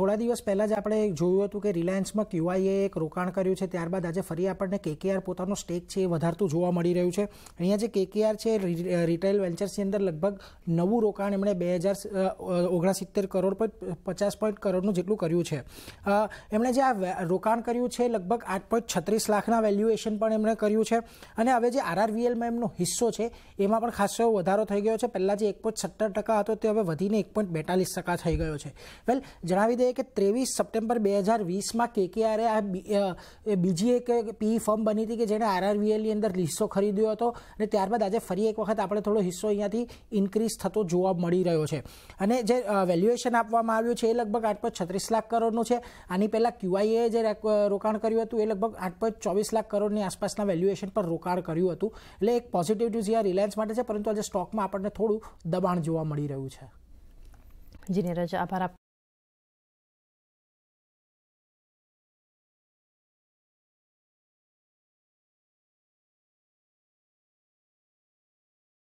થોડા દિવસ પહેલાં જ આપણે જોયું હતું કે રિલાયન્સમાં ક્યુઆઈએ એક રોકાણ કર્યું છે ત્યારબાદ આજે ફરી આપણને કેકેઆર પોતાનો સ્ટેક છે એ વધારતું જોવા મળી રહ્યું છે અહીંયા જે કેકેઆર છે રિટેલ વેન્ચર્સની અંદર લગભગ નવું રોકાણ એમણે બે હજાર ઓગણસિત્તેર કરોડ પર પચાસ પોઈન્ટ કરોડનું જેટલું કર્યું છે એમણે જે આ રોકાણ કર્યું છે લગભગ આઠ પોઈન્ટ છત્રીસ લાખના વેલ્યુએશન પણ એમણે કર્યું છે અને હવે જે આરઆરવીએલમાં એમનો હિસ્સો છે એમાં પણ ખાસો વધારો થઈ ગયો છે પહેલાં જે એક પોઈન્ટ સત્તર ટકા હતો તે હવે વધીને એક પોઈન્ટ બેતાલીસ ટકા થઈ ગયો છે વેલ જણાવી દે દઈએ કે ત્રેવીસ સપ્ટેમ્બર બે હજાર વીસમાં કેકેઆરે આ બીજી એક પી ફર્મ બની હતી કે જેણે આરઆરવીએલની અંદર હિસ્સો ખરીદ્યો હતો અને ત્યારબાદ આજે ફરી એક વખત આપણે થોડો હિસ્સો અહીંયાથી ઇન્ક્રીઝ થતો જોવા મળી રહ્યો છે અને જે વેલ્યુએશન આપવામાં આવ્યું છે એ લગભગ આઠ પોઈન્ટ છત્રીસ લાખ કરોડનું છે આની પહેલાં ક્યુઆઈએ જે રોકાણ કર્યું હતું એ લગભગ આઠ પોઈન્ટ ચોવીસ લાખ કરોડની આસપાસના વેલ્યુએશન પર રોકાણ કર્યું હતું એટલે એક પોઝિટિવ ન્યૂઝ આ રિલાયન્સ માટે છે પરંતુ આજે સ્ટોકમાં આપણને થોડું દબાણ જોવા મળી રહ્યું છે જી જીનેરજ આભાર